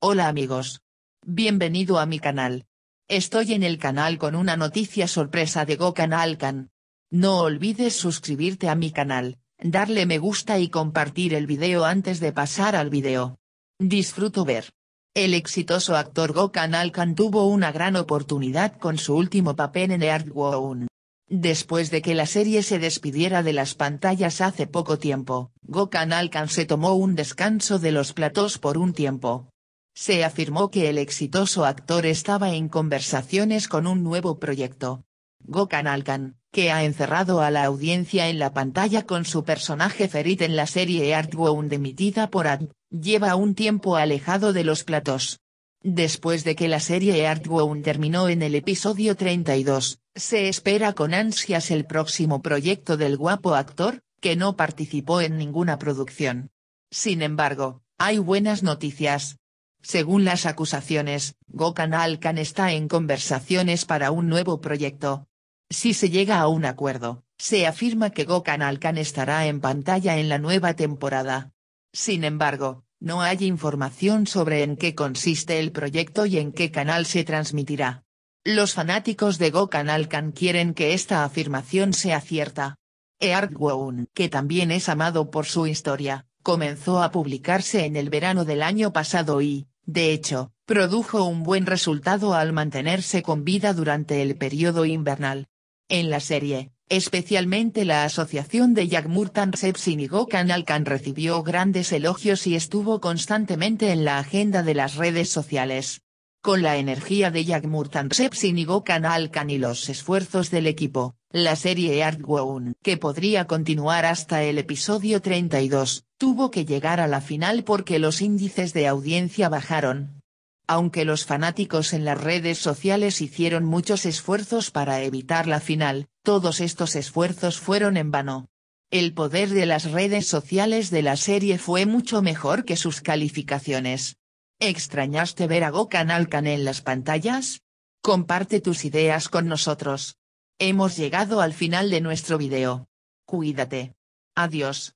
Hola amigos. Bienvenido a mi canal. Estoy en el canal con una noticia sorpresa de Gokan Alkan. No olvides suscribirte a mi canal, darle me gusta y compartir el video antes de pasar al video. Disfruto ver. El exitoso actor Gokan Alkan tuvo una gran oportunidad con su último papel en Wound. Después de que la serie se despidiera de las pantallas hace poco tiempo, Gokan Alkan se tomó un descanso de los platós por un tiempo, se afirmó que el exitoso actor estaba en conversaciones con un nuevo proyecto. gokan Alkan, que ha encerrado a la audiencia en la pantalla con su personaje Ferit en la serie Artwound emitida por Ad, lleva un tiempo alejado de los platos. Después de que la serie Artwound terminó en el episodio 32, se espera con ansias el próximo proyecto del guapo actor, que no participó en ninguna producción. Sin embargo, hay buenas noticias, según las acusaciones, Gokan Alkan está en conversaciones para un nuevo proyecto. Si se llega a un acuerdo, se afirma que Gokan Alkan estará en pantalla en la nueva temporada. Sin embargo, no hay información sobre en qué consiste el proyecto y en qué canal se transmitirá. Los fanáticos de Gokan Alkan quieren que esta afirmación sea cierta. Eartwoon, que también es amado por su historia, comenzó a publicarse en el verano del año pasado y, de hecho, produjo un buen resultado al mantenerse con vida durante el periodo invernal. En la serie, especialmente la asociación de Yagmurtan Sepsin y Gokan Alkan recibió grandes elogios y estuvo constantemente en la agenda de las redes sociales. Con la energía de Yagmurtan Sepsin y Gokan Alkan y los esfuerzos del equipo, la serie Artwound, que podría continuar hasta el episodio 32, tuvo que llegar a la final porque los índices de audiencia bajaron. Aunque los fanáticos en las redes sociales hicieron muchos esfuerzos para evitar la final, todos estos esfuerzos fueron en vano. El poder de las redes sociales de la serie fue mucho mejor que sus calificaciones. ¿Extrañaste ver a Gokan Alkan en las pantallas? Comparte tus ideas con nosotros. Hemos llegado al final de nuestro video. Cuídate. Adiós.